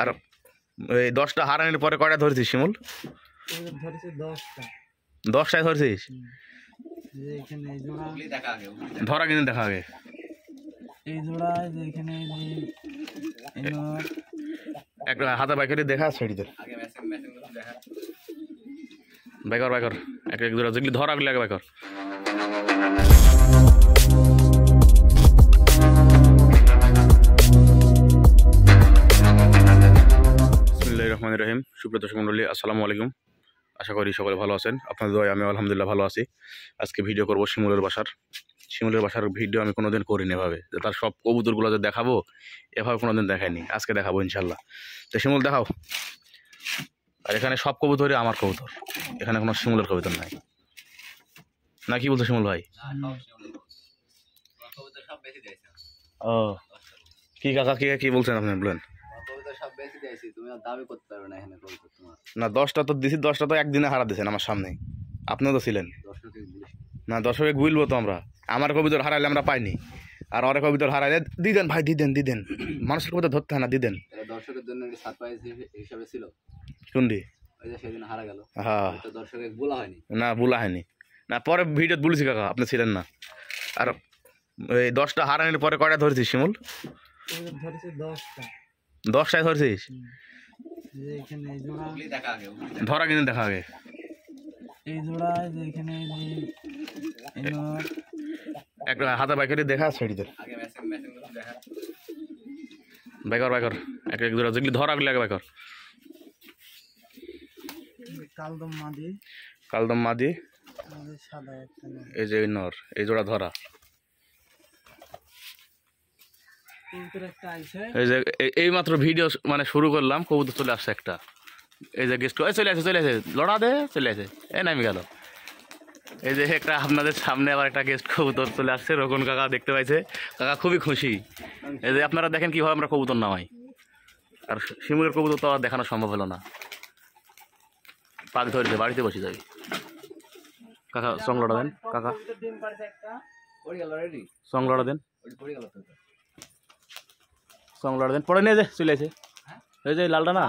আর এই দশটা হারানোর পরে কয়টা ধরছিস শিমুল দশটায় ধরছিস ধরা কিন্তু দেখা আগে একটা হাতে বাইকারি দেখা ছেড়িদের বাইকর বাইকর এক এক জোড়া যেগুলি ধরা গুলি এক বাইকর রহমান রহিম সুপ্রদর্শক মণ্ডলী আসসালামু আলাইকুম আশা করি সকলে ভালো আছেন আপনাদের দয় আমি আলহামদুলিল্লাহ ভালো আছি আজকে ভিডিও করব শিমুলের বাসার শিমুলের বাসার ভিডিও আমি কোনোদিন করিনি এভাবে তার সব কবুতরগুলো যে দেখাবো এভাবে কোনোদিন দেখাইনি আজকে দেখাবো ইনশাল্লাহ তো শিমুল দেখাও আর এখানে সব কবুতরই আমার কবুতর এখানে কোনো শিমুলের কবুতর নাই না কি বলতো শিমুল ভাই ও কি কাকা কি কি বলছেন আপনি বলেন না দশটা তো দিছি দশটা তো একদিনে হারা দিয়েছেন আমার সামনে আপনিও তো ছিলেন না দর্শকে গুইলবো তো আমরা আমার কবিতর হারাইলে আমরা পাইনি আর অনেক কবিতর হারাইলে দিদেন ভাই দিদেন দিদেন মানুষের কবিতা ধরতে হয় না দিদেন দর্শকের জন্য হিসাবে ছিল শুনলি না বলা হয়নি না পরে ভিডিওতে বলেছি কাকা আপনি ছিলেন না আর এই দশটা হারানোর পরে কয়টা ধরেছি শিমুল ধরেছি দশটা দশটায় ধরছিস ধরা কিন্তু দেখা আগে এই একটা হাতে বাইক করে দেখা ছেড়ে দে বাইকর বাইকর এক এক জোড়া যেগুলি ধরা লাগে বাইকর কালদম মাদি কালদম মাদি এই যে নর এই জোড়া ধরা এই যে এই মাত্র ভিডিও মানে শুরু করলাম কবুতর চলে আসছে একটা এই যে গেস্ট চলে আসে চলে আসে লড়া দে চলে আসে এ নামি গেল এই যে একটা আপনাদের সামনে আবার একটা গেস্ট কবুতর চলে আসছে রকম কাকা দেখতে পাইছে কাকা খুবই খুশি এই যে আপনারা দেখেন কীভাবে আমরা কবুতর নামাই আর শিমুলের কবুতর তো আর দেখানো সম্ভব হলো না পাক ধরছে বাড়িতে বসে যাবি কাকা সং লড়া দেন কাকা সং দেন দেন পরে নিয়ে যে চলে আছে লালটা না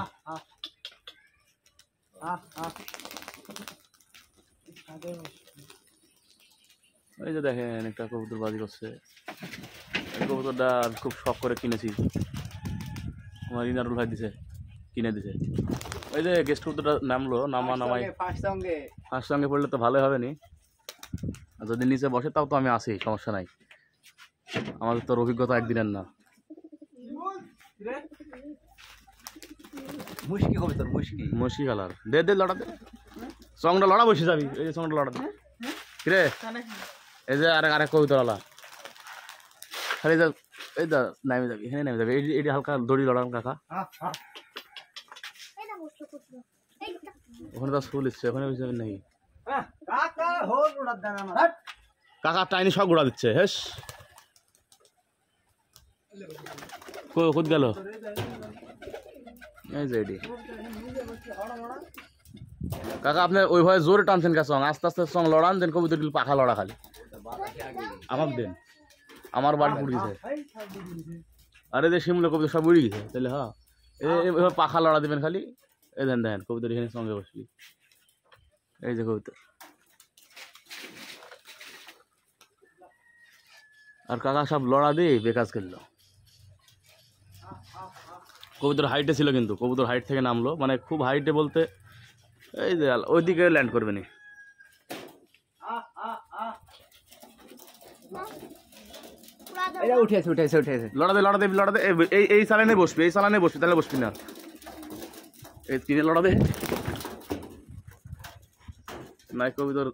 এই যে দেখেন একটা কবুতর বাজি করছে কবুতরটা খুব শখ করে কিনেছি আমার ইনারুল ভাই দিছে কিনে দিছে ওই যে গেস্ট কবুতরটা নামলো নামা নামাই ফার্স্ট সঙ্গে পড়লে তো ভালো হবে নি যদি নিচে বসে তাও তো আমি আসি সমস্যা নাই আমাদের তোর অভিজ্ঞতা একদিনের না মুশকি হবে তোর মুশকি মুশকি কালার দে দে লড়াতে সংটা লড়া বসে যাবি এই যে সংটা লড়াতে রে এই যে আরেক আরেক কবিতর আলা খালি যা এই দা নামে যাবি এখানে নামে যাবি এই এটি হালকা দড়ি লড়ান কাকা আচ্ছা। ওখানে তো ফুল ইচ্ছে ওখানে বেশি যাবেন নাকি কাকা টাইনি সব ঘোড়া দিচ্ছে হেস কোথায় গেল এই যে কাকা আপনার ওইভাবে জোরে টানছেন কাছে আস্তে আস্তে সং লড়ান দেন কবুতর পাখা লড়া খালি আমার দেন আমার বাড়ি পুড়ি গেছে আরে দে শিমলে কবুতর সব উড়ে গেছে তাহলে হ্যাঁ এভাবে পাখা লড়া দেবেন খালি এই দেন দেন কবুতর এখানে সঙ্গে বসলি এই যে কবিতা আর কাকা সব লড়া দিয়ে বেকাজ করলো কবুতর হাইটে ছিল কিন্তু কবুতর হাইট থেকে নামলো মানে খুব হাইটে বলতে এই যে ওইদিকে ল্যান্ড করবে নি লড়াতে লড়াতে লড়াতে এই বসবি এই সালানে তাহলে না এই নাই কবিতর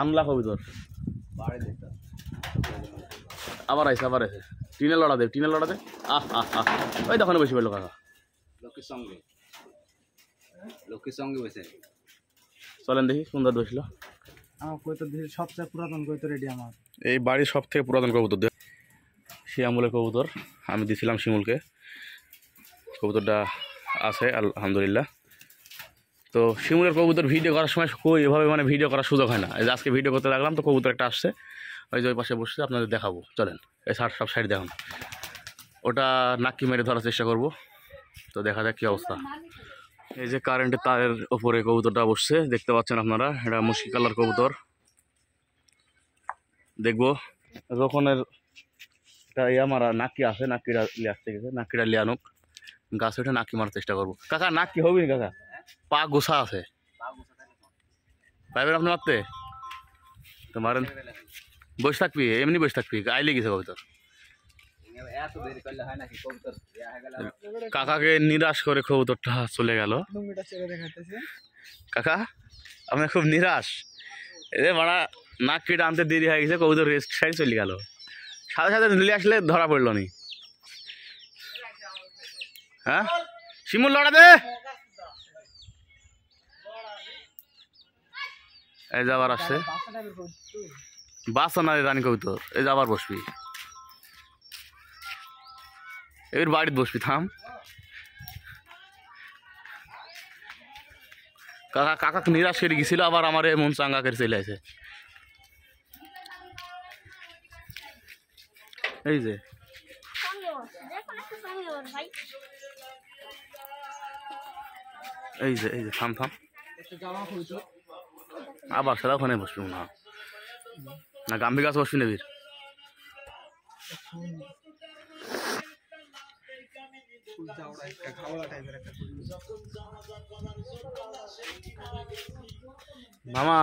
আনলা কবিতর আবার আইসে আবার আইসে টিনে লড়া দে টিনে লড়া দে আহ আহ আহ ওই দোকানে বসে পেলো কাকা লোকের সঙ্গে লোকের সঙ্গে বসে চলেন দেখি সুন্দর বসলো আমার কই তো সবচেয়ে পুরাতন কই রেডি আমার এই বাড়ির সব থেকে পুরাতন কবুতর সে আমলের কবুতর আমি দিছিলাম শিমুলকে কবুতরটা আছে আলহামদুলিল্লাহ তো শিমুলের কবুতর ভিডিও করার সময় কই এভাবে মানে ভিডিও করার সুযোগ হয় না আজকে ভিডিও করতে লাগলাম তো কবুতর একটা আসছে ওই যে ওই পাশে বসে আপনাদের দেখাবো চলেন এই সার সব সাইড দেখান ওটা নাকি মেরে ধরার চেষ্টা করব তো দেখা যাক কী অবস্থা এই যে কারেন্টের তারের ওপরে কবুতরটা বসছে দেখতে পাচ্ছেন আপনারা এটা মুশকি কালার কবুতর দেখবো রোকনের একটা ইয়া মারা নাকি আছে নাকিরা আসতে গেছে নাকিরা লিয়ানুক গাছ ওঠে নাকি মারার চেষ্টা করবো কাকা নাকি হবি কাকা পা গোসা আছে পাইবেন আপনি মারতে তো মারেন বসে থাকবি এমনি বসে থাকবি আইলে গেছে কবুতর কাকাকে নিরাশ করে কবুতরটা চলে গেল কাকা আমরা খুব নিরাশ এ ভাড়া নাক কেটে আনতে দেরি হয়ে গেছে কবুতর রেস্ট সাইড চলে গেল সাথে সাথে নিলে আসলে ধরা পড়লো নি হ্যাঁ শিমুল লড়া দে এই যাবার আসছে না রে রানী কবুতর এই যে আবার বসবি এর বাড়িতে বসবি থাম কাকা কাকা নিরাশ করে গেছিল আবার আমার মন চাঙ্গা করে চলে আছে এই যে এই যে এই যে থাম থাম আবার সেটা ওখানে বসবি না না গাম্ভীরাস বসুন এবি একটু দস্তুর মারব একটা লাভ দেই কামে নিদগা মামা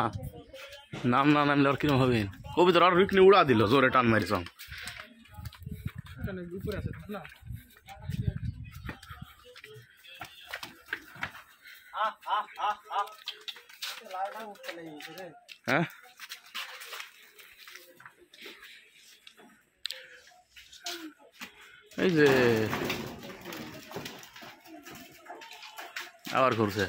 নাম নাম নাম লর কি হবে কবি তোরা রিকনি উড়া দিল জোরে টান মারছাম এখানে উপরে আছে না আ আ আ আ লাইডা উঠে নাই রে হ্যাঁ এই যে আবার ঘুরছে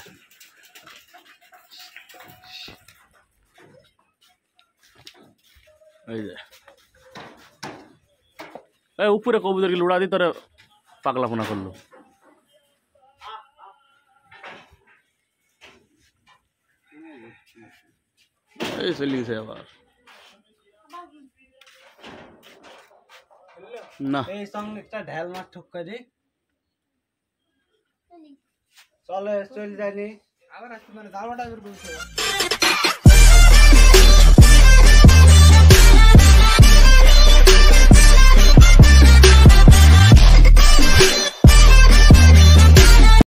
এই যে এই উপরে কবুতরকে লোড়া দিয়ে পাগলা ফোনা করলো এই চলে গেছে আবার त्यही सँग ढेलमा थुक्क दि चल यस चलिजानेवाटा